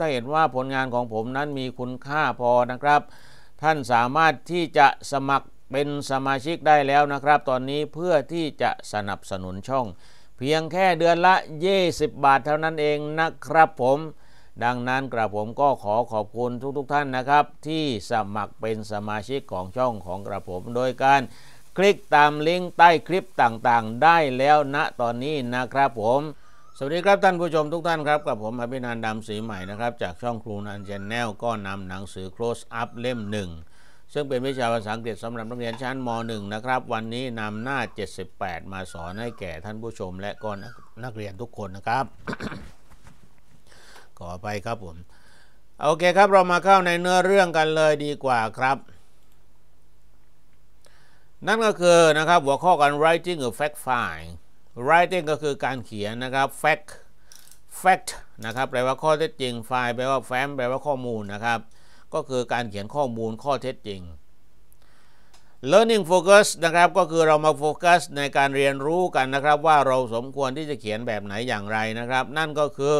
ถ้าเห็นว่าผลงานของผมนั้นมีคุณค่าพอนะครับ ท่านสามารถที่จะสมัครเป็นสมาชิกได้แล้วนะครับ ตอนนี้เพื่อที่จะสนับสนุนช่อง เพียงแค่เดือนละ20บาทเท่านั้นเองนะครับผม ดังนั้นกระผมก็ขอขอบคุณทุกๆทท่านนะครับ ที่สมัครเป็นสมาชิกของช่องของกระผมโดยการ คลิกตามลิงก์ใต้คลิปต่างๆได้แล้วณนะตอนนี้นะครับผมสวัสดีครับท่านผู้ชมทุกท่านครับ กับผมอภินันดำสีใหม่นะครับ จากช่องครูนันเจนแนลก็นำหนังสือ close up เล่มหนึ่งซึ่งเป็นวิชาภาษาอังกฤษสำหรับนักเรียนชั้นม .1 นะครับวันนี้นำหน้า 78 มาสอนให้แก่ท่านผู้ชมและก็นักเรียนทุกคนนะครับ ขอไปครับผม โอเคครับเรามาเข้าในเนื้อเรื่องกันเลยดีกว่าครับ นั่นก็คือนะครับหัวข้อการ writing a fact find writing ก็คือการเขียนนะครับ fact fact นะครับ แปลว่าข้อเท็จจริงไฟล์แปลว่าแฟ้ม แปลว่าข้อมูลนะครับ ก็คือการเขียนข้อมูลข้อเท็จจริง learning focus นะครับ ก็คือเรามาโฟกัสในการเรียนรู้กันนะครับ ว่าเราสมควรที่จะเขียนแบบไหนอย่างไรนะครับ นั่นก็คือ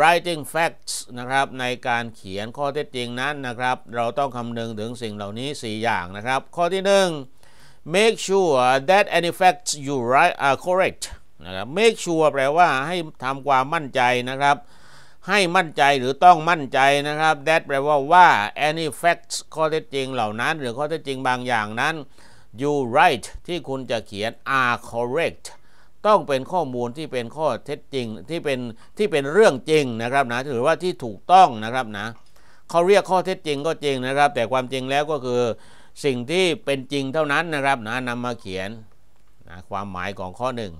writing facts นะครับในการเขียนข้อเท็จจริงนั้นนะครับ เราต้องคำนึงถึงสิ่งเหล่านี้ 4 อย่างนะครับ ข้อที่1 make sure that any facts you write are correct นะครับ make sure แปลว่าให้ทำความมั่นใจนะครับ ให้มั่นใจหรือต้องมั่นใจนะครับ that แปลว่าว่า any facts ข้อเท็จจริงเหล่านั้น หรือข้อเท็จจริงบางอย่างนั้น you write ที่คุณจะเขียน are correct ต้องเป็นข้อมูลที่เป็นข้อเท็จจริงที่เป็นที่เป็นเรื่องจริงนะครับนะถือว่าที่ถูกต้องนะครับนะเขาเรียกข้อเท็จจริงก็จริงนะครับ แต่ความจริงแล้วก็คือสิ่งที่เป็นจริงเท่านั้นนะครับนะนำมาเขียนนะความหมายของข้อหนึ่ง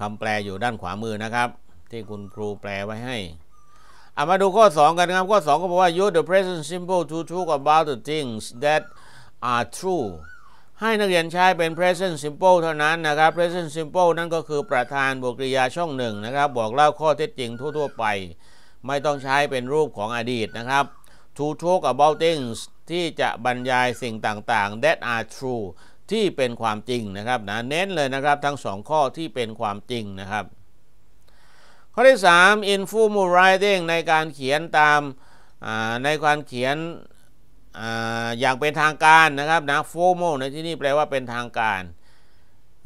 คำแปลอยู่ด้านขวามือนะครับ ที่คุณครูแปลไว้ให้อามาดูข้อ2กันครับ ข้อ2ก็บอกว่า use the present simple to talk about the things that are true ให้นักเรียนใช้เป็น present simple เท่านั้นนะครับ present simple นั่นก็คือประธานบวกกริยาช่องหนึ่งนะครับ บอกเล่าข้อเท็จจริงทั่วๆไป ไม่ต้องใช้เป็นรูปของอดีตนะครับ to talk about things ที่จะบรรยายสิ่งต่างๆ that are true ที่เป็นความจริงนะครับนะ เน้นเลยนะครับทั้งสองข้อที่เป็นความจริงนะครับ ข้อที่ 3 in formal writing ในการเขียนตามในการเขียนอย่างเป็นทางการนะครับนะ formal ในที่นี้แปลว่าเป็นทางการ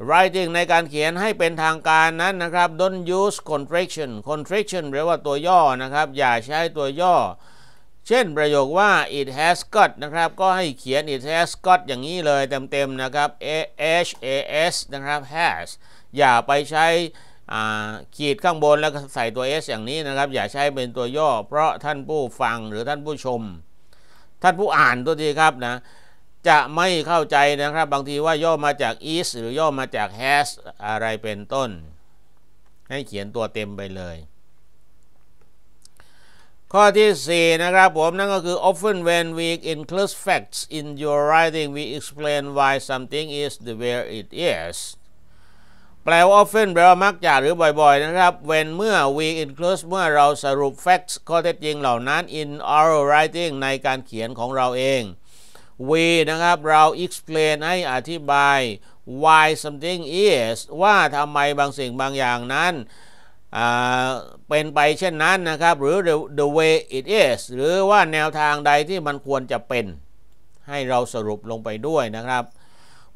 writing ในการเขียนให้เป็นทางการนั้นนะครับ don't use contraction contraction แปลว่าตัวย่อนะครับ อย่าใช้ตัวย่อเช่นประโยคว่า it has got นะครับ ก็ให้เขียน it has got อย่างนี้เลยเต็มๆ นะครับ h a s นะครับ has อย่าไปใช้ขีดข้างบนแล้วใส่ตัว s อย่างนี้นะครับ อย่าใช้เป็นตัวย่อ เพราะท่านผู้ฟังหรือท่านผู้ชม ท่านผู้อ่านตัวทีครับนะ จะไม่เข้าใจนะครับบางทีว่าย่อมาจาก is หรือย่อมาจาก has อะไรเป็นต้น ให้เขียนตัวเต็มไปเลยข้อที่4นะครับผมนั่นก็คือ often when we include facts in your writing we explain why something is the way it is แปลว่า often แปลว่ามักจะหรือบ่อยๆ นะครับ when เมื่อ we include เมื่อเราสรุป facts ข้อเท็จจริงเหล่านั้น in our writing ในการเขียนของเราเอง we นะครับ เรา explain ให้อธิบาย why something is ว่าทำไมบางสิ่งบางอย่างนั้นเป็นไปเช่นนั้นนะครับ หรือ the, the way it is หรือว่าแนวทางใดที่มันควรจะเป็น ให้เราสรุปลงไปด้วยนะครับ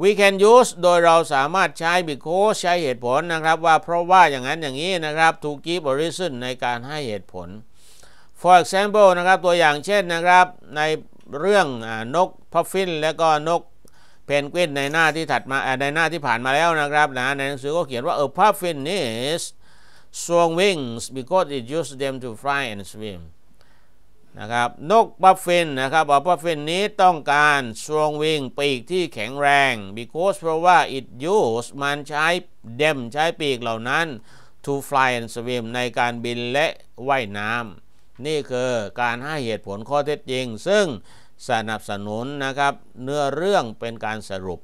we can use โดยเราสามารถใช้ because ใช้เหตุผลนะครับ ว่าเพราะว่าอย่างนั้นอย่างนี้นะครับ to give a reason ในการให้เหตุผล for example นะครับตัวอย่างเช่นนะครับ ในเรื่องนกพัฟฟินและก็นกเพนกวินในหน้าที่ถัดมาในหน้าที่ผ่านมาแล้วนะครับนะในหนังสือก็เขียนว่า a puffin is strong wings because it uses them to fly and swim นะครับนกบัฟฟินนะครับบัฟฟินนี้ต้องการ strong wing ปีกที่แข็งแรง because เพราะว่า it use มันใช้เดมใช้ปีกเหล่านั้น to fly and swim ในการบินและว่ายน้ำนี่คือการให้เหตุผลข้อเท็จจริง ซึ่งสนับสนุนนะครับ เนื้อเรื่องเป็นการสรุป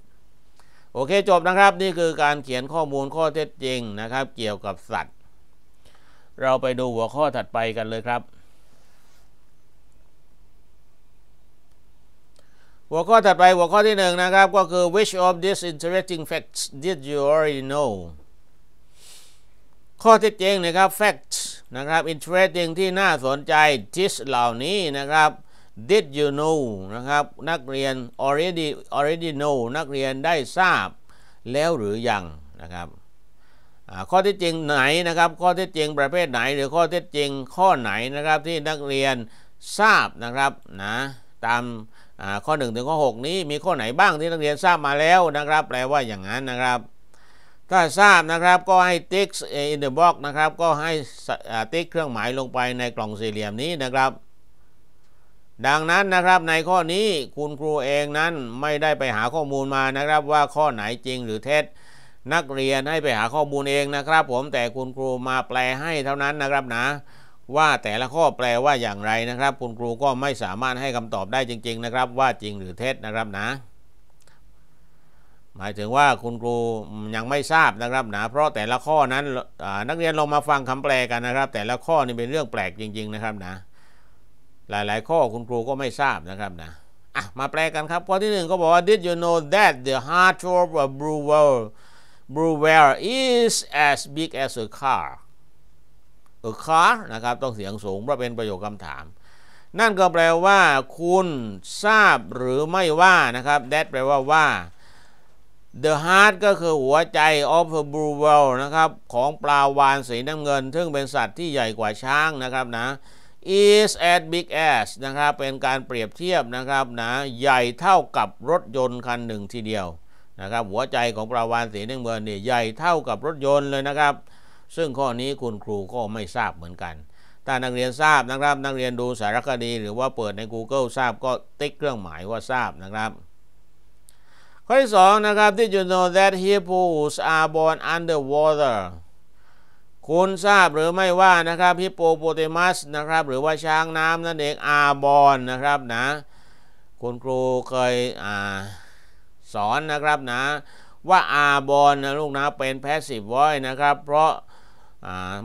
โอเค จบนะครับ นี่คือการเขียนข้อมูลข้อเท็จจริงนะครับเกี่ยวกับสัตวเราไปดูหัวข้อถัดไปกันเลยครับ หัวข้อถัดไปหัวข้อที่หนึ่งนะครับก็คือ which of these interesting facts did you already know ข้อที่จริงนะครับ fact s นะครับ interesting ที่น่าสนใจ this เหล่านี้นะครับ did you know นะครับนักเรียน already already know นักเรียนได้ทราบแล้วหรือยังนะครับข้อเท็จจริงไหนนะครับข้อเท็จจริงประเภทไหน หรือข้อเท็จจริงข้อไหนนะครับที่นักเรียนทราบนะครับนะตามข้อ1ถึงข้อ6 นี้มีข้อไหนบ้างที่นักเรียนทราบมาแล้วนะครับ แปลว่าอย่างนั้นนะครับ ถ้าทราบนะครับก็ให้ติ๊กอินเดอะบ็อกนะครับก็ให้ติ๊กเครื่องหมายลงไปในกล่องสี่เหลี่ยมนี้นะครับ ดังนั้นนะครับในข้อนี้คุณครูเองนั้นไม่ได้ไปหาข้อมูลมานะครับว่าข้อไหนจริงหรือเท็จนักเรียนให้ไปหาข้อมูลเองนะครับผมแต่คุณครูมาแปลให้เท่านั้นนะครับนะว่าแต่ละข้อแปลว่าอย่างไรนะครับ คุณครูก็ไม่สามารถให้คำตอบได้จริงๆนะครับว่าจริงหรือเท็จนะครับนะ หมายถึงว่าคุณครูยังไม่ทราบนะครับนะ เพราะแต่ละข้อนั้นนักเรียนลองมาฟังคำแปลกันนะครับ แต่ละข้อนี่เป็นเรื่องแปลกจริง ๆ นะครับนะหลายๆ ข้อคุณครูก็ไม่ทราบนะครับนะมาแปลกันครับข้อที่หนึ่งก็บอกว่า did you know that the heart of a brewer b u e w e r is as big as a car a car นะครับต้องเสียงสูงเพราะเป็นประโยคคำถาม นั่นก็แปลว่า คุณทราบหรือไม่ว่านะครับ that แปลว่าว่า the heart ก็คือหัวใจ of the blue whale นะครับของปลาวานสีน้ำเงิน ซึ่งเป็นสัตว์ที่ใหญ่กว่าช้างนะครับนะ is as big as นะครับ เป็นการเปรียบเทียบนะครับนะ ใหญ่เท่ากับรถยนต์คันหนึ่งทีเดียวนะครับหัวใจของปลาวานสีนึ่งเมืองนี่ใหญ่เท่ากับรถยนต์เลยนะครับ ซึ่งข้อนี้คุณครูก็ไม่ทราบเหมือนกัน ถ้านักเรียนทราบนะครับนักเรียนดูสารคดี หรือว่าเปิดใน Google ทราบก็ติ๊กเครื่องหมายว่าทราบนะครับ ข้อที่สองนะครับ d ี่ you know that hippos are born underwater คุณทราบหรือไม่ว่านะครับฮิปโปโปเตมัสนะครับหรือว่าช้างน้ำนั่นเองอาบอนนะครับนะคุณครูเคยอ่าสอนนะครับนะ ว่าอาบอนนะลูกนะเป็นแพสซีฟไว้นะครับเพราะ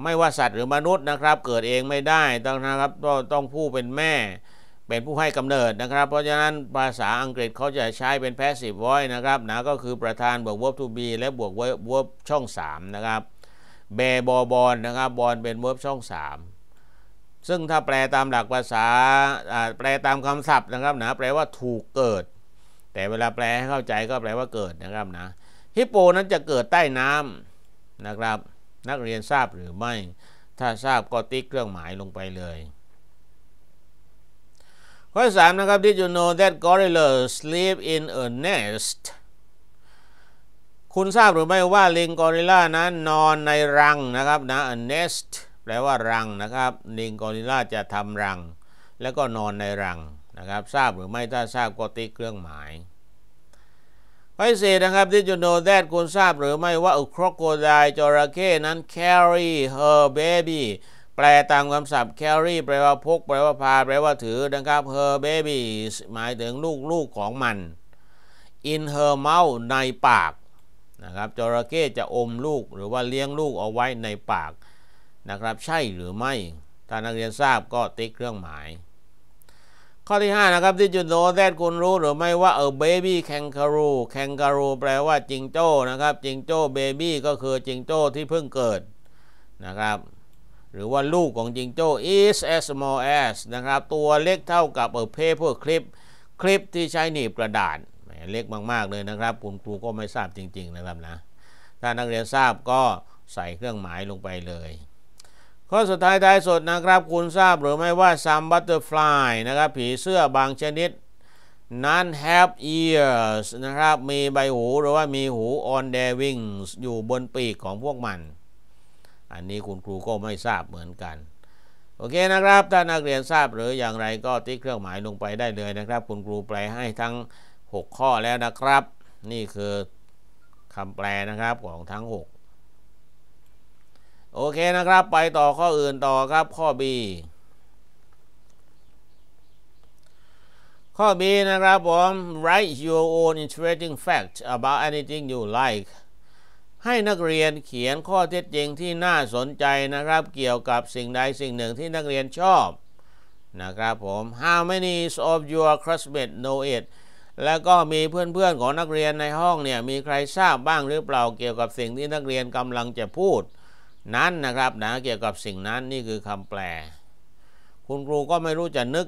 ไม่ว่าสัตว์หรือมนุษย์นะครับ เกิดเองไม่ได้ต้องนะครับต้องต้องผู้เป็นแม่เป็นผู้ให้กำเนิดนะครับ เพราะฉะนั้นภาษาอังกฤษเขาจะใช้เป็นแพสซีฟไว e นะครับนะก็คือประธานบวกว verb to be และบวก verb ช่อง3นะครับเบบอบอลนะครับบอลเป็น verb ช่อง 3 ซึ่งถ้าแปลตามหลักภาษาแปลตามคำศัพท์นะครับนะแปลว่าถูกเกิดแต่เวลาแปลให้เข้าใจก็แปลว่าเกิดนะครับนะฮิปโปนั้นจะเกิดใต้น้ำนะครับ นักเรียนทราบหรือไม่ ถ้าทราบก็ติ๊กเครื่องหมายลงไปเลยข้อสามนะครับ Did you know that gorillas sleep in a nest คุณทราบหรือไม่ว่า ลิงกอริลลานั้นนอนในรังนะครับนะ a nest แปลว่ารังนะครับ ลิงกอริลลาจะทำรัง แล้วก็นอนในรังนะครับทราบหรือไม่ถ้าทราบก็ติ๊กเครื่องหมายข้อที่สี่นะครับที่จุดโนแดดคุณทราบหรือไม่ว่าอุครโคดจระเข้นั้น carry her baby แปลตามคำศัพท์ carry แปลว่าพก แปลว่าพาแปลว่าถือนะครับ her baby หมายถึงลูกลูกของมัน in her mouth ในปากนะครับจระเข้จะอมลูก หรือว่าเลี้ยงลูกเอาไว้ในปากนะครับใช่หรือไม่ ถ้านักเรียนทราบก็ติ๊กเครื่องหมายข้อที่ 5 นะครับ ที่จุดโนแซดคุณรู้หรือไม่ว่าเออเบบี้แคนการูแคนการูแปลว่าจิงโจ้นะครับ จิงโจ้เบบี้ก็คือจิงโจ้ที่เพิ่งเกิดนะครับหรือว่าลูกของจิงโจ้ is as small as นะครับ ตัวเล็กเท่ากับเออเพเปอร์คลิปคลิปที่ใช้หนีบกระดาษเล็กมาก ๆ เลยนะครับ คุณครูก็ไม่ทราบจริง ๆ นะครับนะ ถ้านักเรียนทราบก็ใส่เครื่องหมายลงไปเลยข้อสุดท้ายท้ายสุดนะครับคุณทราบหรือไม่ว่าซัมบัตเตอร์ฟลายนะครับ ผีเสื้อบางชนิดนั้น have ears นะครับ มีใบหูหรือว่ามีหู on their wings อยู่บนปีกของพวกมัน อันนี้คุณครูก็ไม่ทราบเหมือนกัน โอเคนะครับ ถ้านักเรียนทราบหรืออย่างไรก็ติ๊กเครื่องหมายลงไปได้เลยนะครับ คุณครูแปลให้ทั้ง 6 ข้อแล้วนะครับ นี่คือคำแปลนะครับ ของทั้ง 6โอเคนะครับ ไปต่อข้ออื่นต่อครับข้อ B ข้อ B นะครับผม write your own interesting fact about anything you like ให้นักเรียนเขียนข้อเท็จจริงที่น่าสนใจนะครับ เกี่ยวกับสิ่งใดสิ่งหนึ่งที่นักเรียนชอบ นะครับผม how many of your classmates know it แล้วก็มีเพื่อนๆของนักเรียนในห้องเนี่ย มีใครทราบบ้างหรือเปล่าเกี่ยวกับสิ่งที่นักเรียนกำลังจะพูดนั้นนะครับ นะเกี่ยวกับสิ่งนั้นนี่คือคำแปล คุณครูก็ไม่รู้จะนึก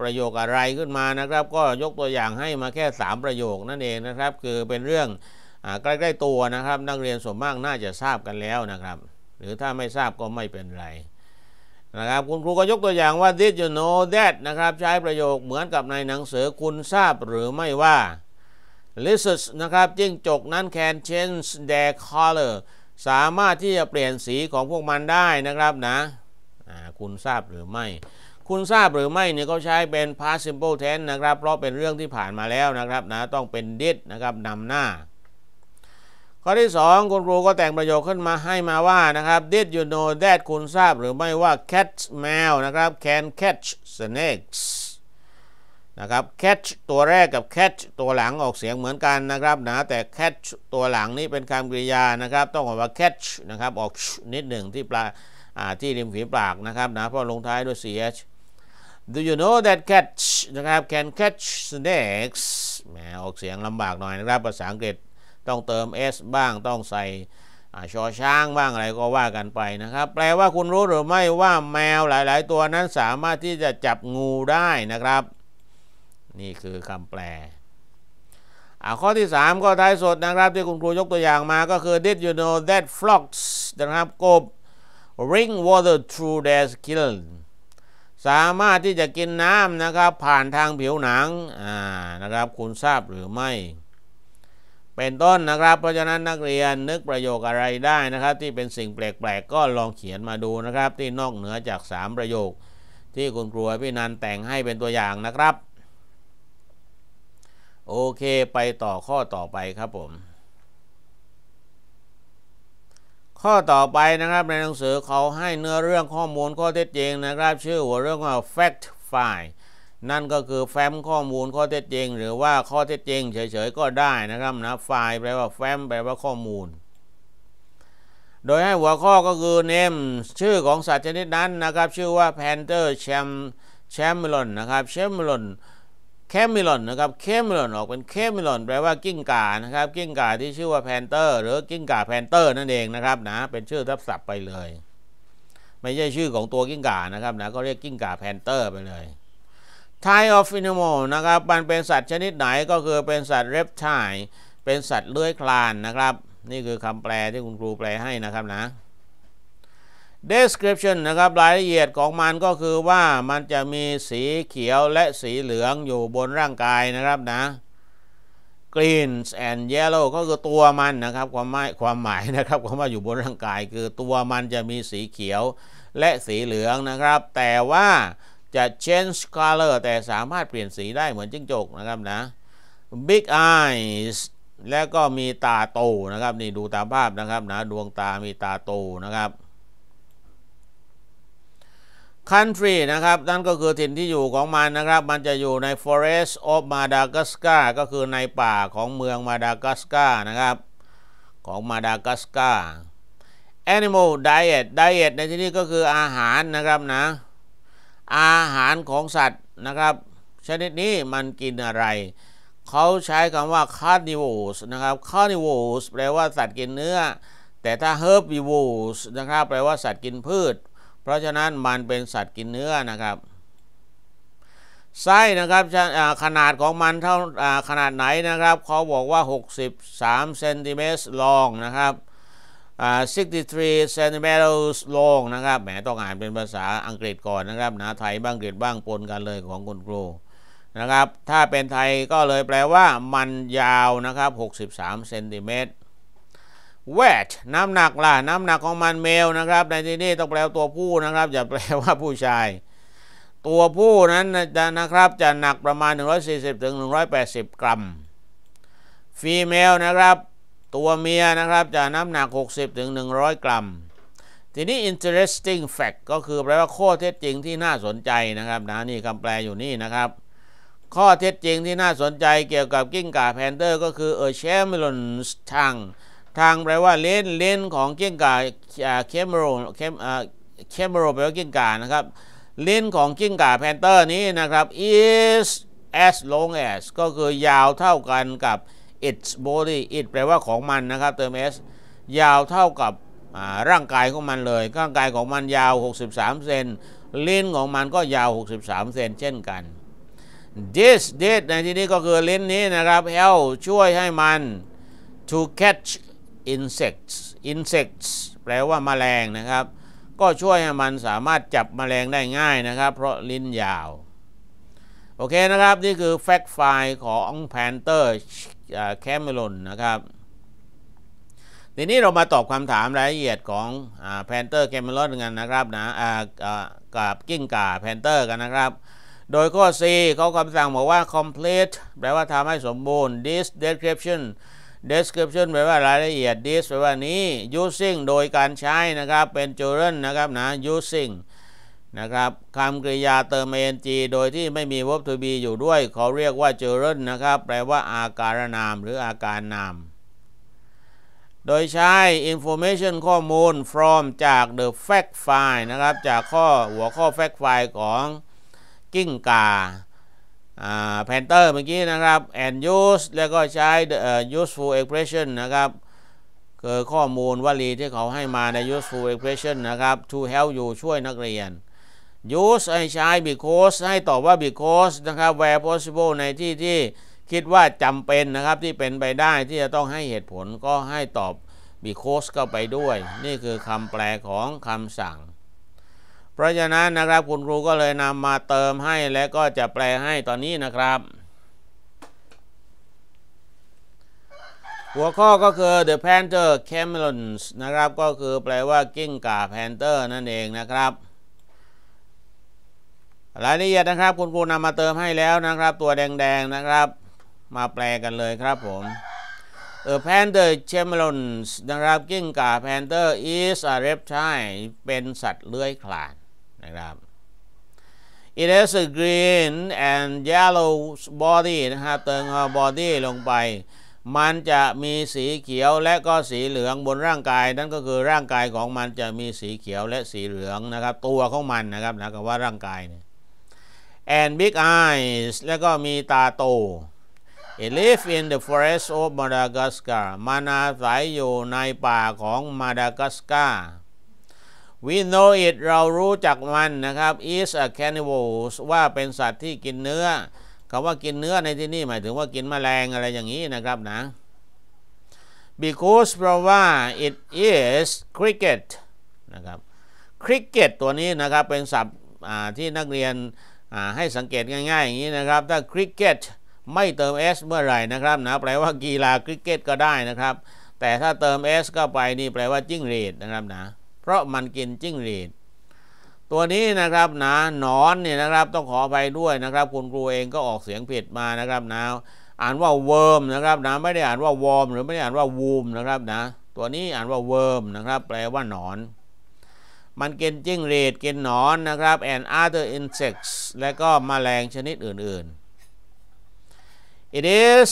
ประโยคอะไรขึ้นมานะครับก็ยกตัวอย่างให้มาแค่ 3 ประโยคนั่นเองนะครับ คือเป็นเรื่องใกล้ๆตัวนะครับ นักเรียนส่วนมากน่าจะทราบกันแล้วนะครับ หรือถ้าไม่ทราบก็ไม่เป็นไร นะครับ คุณครูก็ยกตัวอย่างว่า did you know that นะครับใช้ประโยคเหมือนกับในหนังสือคุณทราบหรือไม่ว่า lizards นะครับจิ้งจกนั้น can change their color สามารถที่จะเปลี่ยนสีของพวกมันได้นะครับนะคุณทราบหรือไม่ คุณทราบหรือไม่เนี่ยเขาใช้เป็น past simple tense นะครับเพราะเป็นเรื่องที่ผ่านมาแล้วนะครับนะต้องเป็น did นะครับนำหน้า ข้อที่ 2 คุณครูก็แต่งประโยคขึ้นมาให้มาว่านะครับ did you know that คุณทราบหรือไม่ว่า cat s m e l l นะครับ can catch snakes นะครับ catch ตัวแรกกับ catch ตัวหลังออกเสียงเหมือนกันนะครับนะแต่ catch ตัวหลังนี้เป็นคำกริยานะครับ ต้องออกว่า catch นะครับออกนิดหนึ่งที่ปลาที่ริมฝีปากนะครับนะเพราะลงท้ายด้วย ch Do you know that c a t c h นะครับ can catch snakes แหมออกเสียงลำบากหน่อยนะครับ ภาษาอังกฤษต้องเติม s บ้างต้องใส่ชอช้างบ้างอะไรก็ว่ากันไปนะครับ แปลว่าคุณรู้หรือไม่ว่าแมวหลาย ๆ ตัวนั้นสามารถที่จะจับงูได้นะครับนี่คือคำแปล อ่าข้อที่ 3 ก็ท้ายสดนะครับที่คุณครูยกตัวอย่างมาก็คือ did you know that frogs นะครับกบ ring water through their skin สามารถที่จะกินน้ำนะครับ ผ่านทางผิวหนัง อ่านะครับ คุณทราบหรือไม่ เป็นต้นนะครับ เพราะฉะนั้นนักเรียนนึกประโยคอะไรได้นะครับ ที่เป็นสิ่งแปลกๆ ก็ลองเขียนมาดูนะครับ ที่นอกเหนือจาก 3 ประโยค ที่คุณครูพี่นันแต่งให้เป็นตัวอย่างนะครับโอเคไปต่อข้อต่อไปครับผมข้อต่อไปนะครับในหนังสือเขาให้เนื้อเรื่องข้อมูลข้อเท็จจริงนะครับชื่อหัวเรื่องว่า fact file นั่นก็คือแฟ้มข้อมูลข้อเท็จจริง หรือว่าข้อเท็จจริง เฉยๆก็ได้นะครับนะไฟล์แปลว่าแฟ้มแปลว่าข้อมูล โดยให้หัวข้อก็คือเนมชื่อของสัตว์ชนิดนั้นนะครับ ชื่อว่าแพนเตอร์แชมแชมเ์ลอนนะครับแชมเบลอน์ลนแคมิลอนนะครับแคมิลอนออกเป็นแคมิลอนแปลว่ากิ้งก่านะครับกิ้งก่าที่ชื่อว่าแพนเตอร์หรือกิ้งก่าแพนเตอร์นั่นเองนะครับนะ เป็นชื่อทับศัพท์ไปเลย ไม่ใช่ชื่อของตัวกิ้งก่านะครับนะก็เรียกกิ้งก่าแพนเตอร์ไปเลย Type of animal นะครับมันเป็นสัตว์ชนิดไหนก็คือเป็นสัตว์เรปไทเป็นสัตว์เลื้อยคลานนะครับ นี่คือคำแปลที่คุณครูแปลให้นะครับนะ description นะครับรายละเอียดของมันก็คือว่ามันจะมีสีเขียวและสีเหลืองอยู่บนร่างกายนะครับนะ greens and yellow ก็คือตัวมันนะครับ ความหมายความหมายนะครับความว่าอยู่บนร่างกายคือตัวมันจะมีสีเขียวและสีเหลืองนะครับ แต่ว่าจะ change color แต่สามารถเปลี่ยนสีได้เหมือนจิ้งจกนะครับนะ big eyes แล้วก็มีตาโตนะครับนี่ดูตามภาพนะครับนะดวงตามีตาโตนะครับ country นะครับ นั่นก็คือถิ่นที่อยู่ของมันนะครับมันจะอยู่ใน forest of Madagascar ก็คือในป่าของเมืองมาดากัสการนะครับของมาดากัสการ animal diet diet ในที่นี้ก็คืออาหารนะครับนะ อาหารของสัตว์นะครับ ชนิดนี้มันกินอะไร เขาใช้คำว่า carnivores นะครับ carnivores แปลว่าสัตว์กินเนื้อ แต่ถ้า herbivores นะครับแปลว่าสัตว์กินพืชเพราะฉะนั้นมันเป็นสัตว์กินเนื้อนะครับไส้นะครับขนาดของมันเท่าขนาดไหนนะครับเขาบอกว่า 63 เซนติเมตรลองนะครับ63 centimeters long นะครับ แหมต้องอ่านเป็นภาษาอังกฤษก่อนนะครับนะไทยบ้างอังกฤษบ้างปนกันเลยของคนครูนะครับ ถ้าเป็นไทยก็เลยแปลว่ามันยาวนะครับ 63เซนติเมตรเวทน้ำหนักล่ะน้ำหนักของมันเมลนะครับ ในที่นี้ต้องแปลตัวผู้นะครับอย่าแปลว่าผู้ชาย ตัวผู้นั้นจะนะครับจะหนักประมาณ 140ถึง180 กรัมฟีเมลนะครับ ตัวเมียนะครับจะน้ำหนัก 60ถึง100 กรัม ทีนี้ interesting fact ก็คือแปลว่าข้อเท็จจริงที่น่าสนใจนะครับนะนี่คำแปลอยู่นี่นะครับ ข้อเท็จจริงที่น่าสนใจเกี่ยวกับกิ้งก่าแพนเตอร์ก็คือ a chameleon's tongue ทางแปลว่าเลนเลนของเก้งก่าเคมโรเคมคมโรแปลว่าเก้งก่านะครับเลนของเก้งก่าแพนเตอร์นี้นะครับ is as long as ก็คือยาวเท่ากันกับ its body it แปลว่าของมันนะครับเติม s ยาวเท่ากับร่างกายของมันเลย ร่างกายของมันยาว 63เซนลิ้นของมันก็ยาว 63 เซนเช่นกัน this t h i s ในที่นี้ก็คือลิ้นนี้นะครับ help ช่วยให้มัน to catch insects insects แปลว่ามาแมลงนะครับ ก็ช่วยให้มันสามารถจับมแมลงได้ง่ายนะครับ เพราะลิ้นยาว โอเคนะครับ นี่คือแฟกต์ไฟล์ของ Panther Camelon นะครับ ทีนี้เรามาตอบคำถามรายละเอียดของ Panther Camelon กันนะครับนะกับกิ้งก่า Panther กันนะครับ โดยข้อ C เขาคำสั่งบอกว่า complete แปลว่าทำให้สมบูรณ์ this description description แปลว่ารายละเอียด this แปลว่านี้ using โดยการใช้นะครับ เป็น children นะครับ นะ using นะครับคำกริยาเติม ing โดยที่ไม่มี verb to be อยู่ด้วยเขาเรียกว่า children นะครับ แปลว่าอาการนาม หรืออาการนามดยใช้ information ข้อมูล from จาก the fact file นะครับ จากข้อหัวข้อ fact file ของกิ้งกาแพนเตอร์เมื่อกี้นะครับ and use แล้วก็ใช้ useful expression นะครับ คือข้อมูลวลีที่เขาให้มาใน useful expression นะครับ to help you ช่วยนักเรียน use ให้ใช้ because ให้ตอบว่า because นะครับ where possible ในที่ที่คิดว่าจำเป็นนะครับ ที่เป็นไปได้ที่จะต้องให้เหตุผลก็ให้ตอบ because ้าไปด้วย นี่คือคำแปลของคำสั่งเพราะฉะนั้นนะครับคุณครูก็เลยนำมาเติมให้และก็จะแปลให้ตอนนี้นะครับ หัวข้อก็คือ the panther camelons นะครับก็คือแปลว่ากิ้งก่าแพนเตอร์นั่นเองนะครับรายละเอียดนะครับ คุณครูนำมาเติมให้แล้วนะครับ ตัวแดงๆนะครับ มาแปลกันเลยครับผม The panther c h a m e l o n s นะครับกิ้งก่าแพนเตอร์ is a reptile เป็นสัตว์เลื้อยคลานนะครับ it has a green and yellow body นะครับเติมบอดี้ลงไป มันจะมีสีเขียวและก็สีเหลืองบนร่างกาย นั่นก็คือร่างกายของมันจะมีสีเขียวและสีเหลืองนะครับ ตัวของมันนะครับ นะคบว่าร่างกายเนี่ย and big eyes แล้วก็มีตาโต It live in the forest of Madagascar มันอาศัยอยู่ในป่าของมาดากัสการ์ we know it เรารู้จักมัน นะครับ is a carnivore ว่าเป็นสัตว์ที่กินเนื้อคำว่ากินเนื้อในที่นี่หมายถึงว่ากินแมลง อะไรอย่างนี้นะครับนะ because เพราะว่า it is cricket นะครับ cricket ตัวนี้นะครับ เป็นศัพท์ที่นักเรียนให้สังเกตง่ายๆอย่างนี้นะครับถ้า cricket ไม่เติม s เมื่อไหร่นะครับนะแปลว่ากีฬาคริกเก็ตก็ได้นะครับ แต่ถ้าเติม s ก็ไปนี่แปลว่าจิ้งเรดนะครับนะพราะมันกินจิ้งหรีดตัวนี้นะครับนะนอนเนี่ยนะครับต้องขอไปด้วยนะครับ คุณครูเองก็ออกเสียงผิดมานะครับนะอ่านว่าเวิร์มนะครับนะไม่ได้อ่านว่าวอมหรือไม่ได้อ่านว่าวูมนะครับนะตัวนี้อ่านว่าเวิร์มนะครับแปลว่าหนอน มันกินจิ้งเรดกินหนอนนะครับ and other insects และก็มแมลงชนิดอื่นๆ it is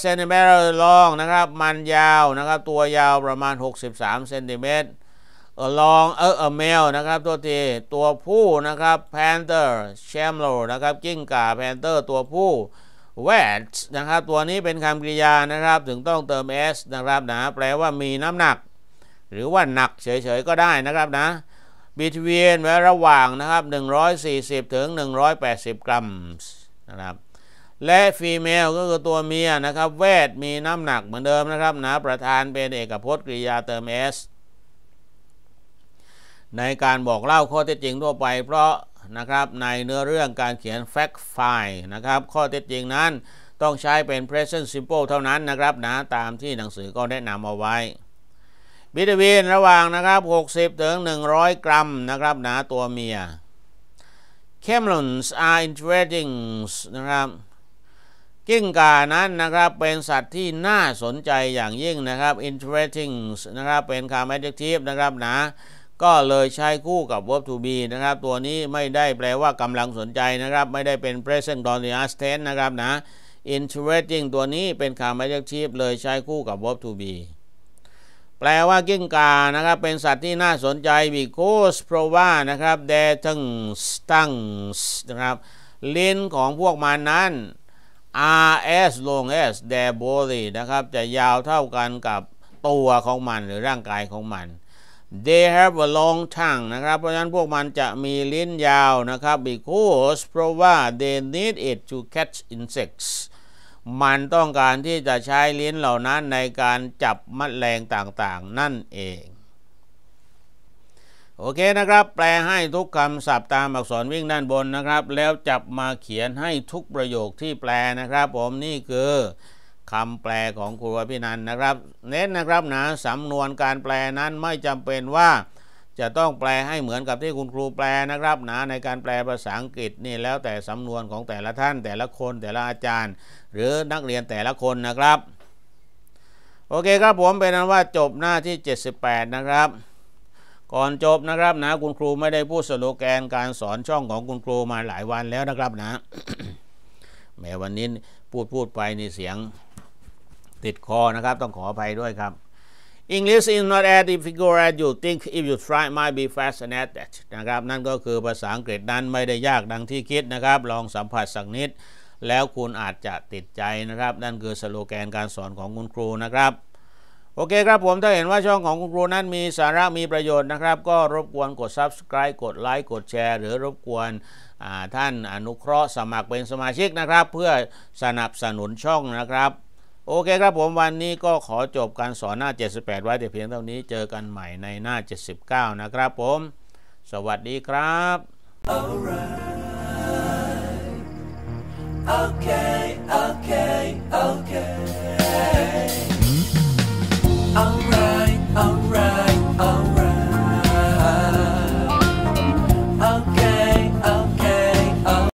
เซนติเมตรลองนะครับมันยาวนะครับตัวยาวประมาณ 63เซนติเมตรลองเออเมลนะครับตัวทีตัวผู้นะครับแพนเตอร์แชมโลนะครับกิ้งก่าแพนเตอร์ตัวผู้แวดนะครับตัวนี้เป็นคำกริยานะครับถึงต้องเติม s นะครับนะแปลว่ามีน้ำหนัก หรือว่าหนักเฉยๆ ก็ได้นะครับนะ between ไว้ระหว่างนะครับ140ถึง180 กรัมนะครับและฟีเมลก็คือตัวเมียนะครับแวดมีน้ำหนักเหมือนเดิมนะครับนะประธานเป็นเอกพจน์กริยาเติม s ในการบอกเล่าข้อเท็จจริงทั่วไปเพราะนะครับในเนื้อเรื่องการเขียน fact file นะครับข้อเท็จจริงนั้นต้องใช้เป็น present simple เท่านั้นนะครับนะตามที่หนังสือก็แนะนำเอาไว้ บิตามินระหว่างนะครับ 60ถึง100 กรัมนะครับ หนาตัวเมีย Camels are interesting นะครับกิ้งก่านั้นนะครับเป็นสัตว์ที่น่าสนใจอย่างยิ่งนะครับ interesting นะครับเป็นคำ adjective นะครับนะก็เลยใช้คู่กับ verb to be นะครับ ตัวนี้ไม่ได้แปลว่ากำลังสนใจนะครับ ไม่ได้เป็น present continuous tense นะครับนะ interesting ตัวนี้เป็นคำ adjective เลยใช้คู่กับ verb to be แปลว่ากิ้งก่านะครับ เป็นสัตว์ที่น่าสนใจ because เพราะว่านะครับ they t o n g s t u n g s นะครับ ลิ้นของพวกมันนั้น are as long as their body นะครับ จะยาวเท่ากันกับตัวของมันหรือร่างกายของมัน they have a long tongue นะครับ เพราะฉะนั้นพวกมันจะมีลิ้นยาวนะครับ because เพราะว่า they need it to catch insects มันต้องการที่จะใช้ลิ้นเหล่านั้นในการจับมแมลงต่างๆ นั่นเอง โอเคนะครับ แปลให้ทุกคำศัพท์ตามอักษรวิ่งด้านบนนะครับ แล้วจับมาเขียนให้ทุกประโยคที่แปลนะครับ ผมนี่คือคำแปลของครูพินันนะครับ เน้นนะครับนะ สำนวนการแปลนั้นไม่จำเป็นว่า จะต้องแปลให้เหมือนกับที่คุณครูแปลนะครับนะ ในการแปลภาษาอังกฤษนี่แล้วแต่สำนวนของแต่ละท่านแต่ละคนแต่ละอาจารย์ หรือนักเรียนแต่ละคนนะครับ โอเคครับผมเป็นนั้นว่าจบหน้าที่ 78 นะครับ ก่อนจบนะครับนะ คุณครูไม่ได้พูดสโลแกน การสอนช่องของคุณครูมาหลายวันแล้วนะครับนะ แม้วันนี้พูดพูดไปในเสียงติดคอนะครับต้องขออภัยด้วยครับ English is not as difficult as you think if you try might be fascinated นะครับนั่นก็คือภาษาอังกฤษนั้น ไม่ได้ยากดังที่คิดนะครับ ลองสัมผัสสักนิด แล้วคุณอาจจะติดใจนะครับ นั่นคือสโลแกนการสอนของคุณครูนะครับ โอเคครับผมถ้าเห็นว่าช่องของคุณครูนั้นมีสาระมีประโยชน์นะครับ ก็รบกวนกด subscribe กดไลค์กดแชร์หรือรบกวนท่านอนุเคราะห์ สมัครเป็นสมาชิกนะครับ เพื่อสนับสนุนช่องนะครับโอเคครับผมวันนี้ก็ขอจบการสอนหน้า 78 ไว้แต่เพียงเท่านี้เจอกันใหม่ในหน้า 79 นะครับผม สวัสดีครับ Alright. Okay, okay, okay.